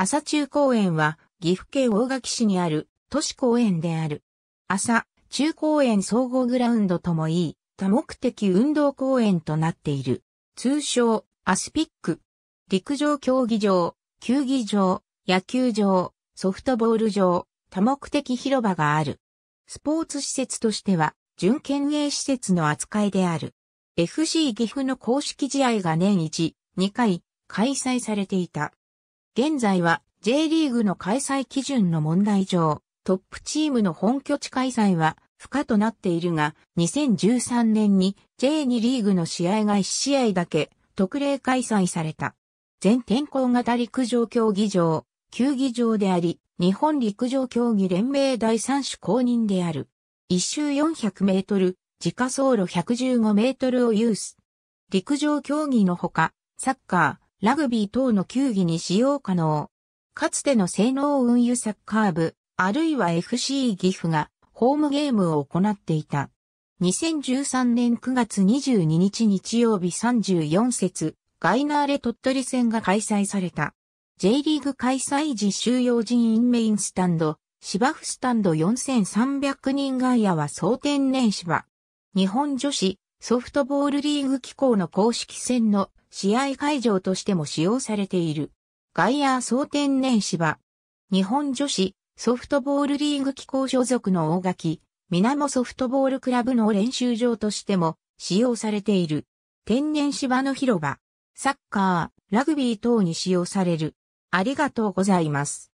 朝中公園は岐阜県大垣市にある都市公園である。朝中公園総合グラウンドともいい多目的運動公園となっている。通称アスピック。陸上競技場、球技場、野球場、ソフトボール場、多目的広場がある。スポーツ施設としては、準県営施設の扱いである。FC 岐阜の公式試合が年1、2回開催されていた。現在は J リーグの開催基準の問題上、トップチームの本拠地開催は不可となっているが、2013年に J2 リーグの試合が1試合だけ特例開催された。全天候型陸上競技場、球技場であり、日本陸上競技連盟第三種公認である。一周400メートル、自家走路115メートルを有す。陸上競技のほか、サッカー、ラグビー等の球技に使用可能。かつての性能運輸サッカー部、あるいは FC 岐阜がホームゲームを行っていた。2013年9月22日日曜日34節、ガイナーレ鳥取戦が開催された。J リーグ開催時収容人員メインスタンド、芝生スタンド4300人ガイアは総天然芝。日本女子ソフトボールリーグ機構の公式戦の試合会場としても使用されている。ガイアー総天然芝。日本女子ソフトボールリーグ機構所属の大垣、もソフトボールクラブの練習場としても使用されている。天然芝の広場、サッカー、ラグビー等に使用される。ありがとうございます。